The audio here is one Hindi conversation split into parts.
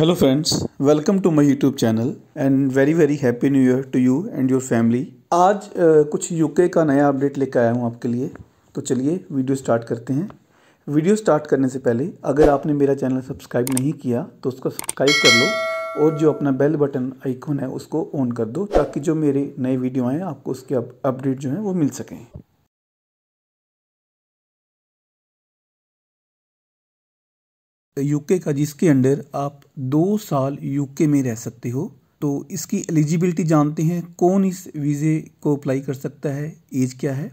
hello friends welcome to my YouTube channel and very very happy new year to you and your family आज कुछ यूके का नया अपडेट लेकर आया हूँ आपके लिए तो चलिए वीडियो स्टार्ट करते हैं वीडियो स्टार्ट करने से पहले अगर आपने मेरा चैनल सब्सक्राइब नहीं किया तो उसको सब्सक्राइब कर लो और जो अपना बेल बटन आइकॉन है उसको ऑन कर दो ताकि जो मेरे नए वीडियो आएँ आपको उसके अपडेट जो हैं वो मिल सकें यूके का जिसके अंडर आप दो साल यूके में रह सकते हो तो इसकी एलिजिबिलिटी जानते हैं कौन इस वीज़े को अप्लाई कर सकता है एज क्या है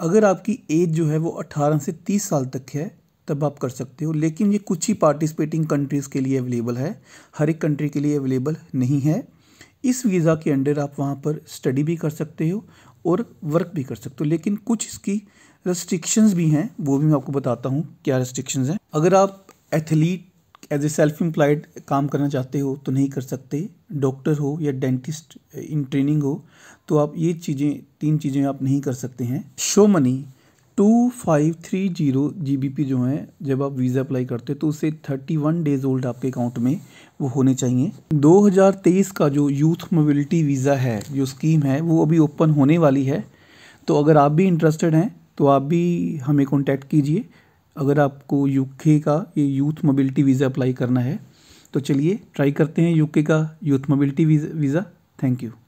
अगर आपकी एज जो है वो 18 से 30 साल तक है तब आप कर सकते हो लेकिन ये कुछ ही पार्टिसिपेटिंग कंट्रीज़ के लिए अवेलेबल है हर एक कंट्री के लिए अवेलेबल नहीं है इस वीज़ा के अंडर आप वहाँ पर स्टडी भी कर सकते हो और वर्क भी कर सकते हो लेकिन कुछ इसकी रेस्ट्रिक्शंस भी हैं वो भी मैं आपको बताता हूँ क्या रेस्ट्रिक्शंस हैं अगर आप athlete as a self employed काम करना चाहते हो तो नहीं कर सकते डॉक्टर हो या डेंटिस्ट इन ट्रेनिंग हो तो आप ये चीज़ें तीन चीज़ें आप नहीं कर सकते हैं show money two five three zero G B P जो है जब आप वीज़ा अप्लाई करते हैं तो उसे थर्टी वन डेज ओल्ड आपके अकाउंट में वो होने चाहिए दो हज़ार तेईस का जो यूथ मोबिलिटी वीज़ा है जो स्कीम है वो अभी ओपन होने वाली है तो अगर आप भी इंटरेस्टेड हैं तो आप भी हमें कॉन्टैक्ट कीजिए अगर आपको यूके का ये यूथ मोबिलिटी वीज़ा अप्लाई करना है तो चलिए ट्राई करते हैं यूके का youth mobility visa thank you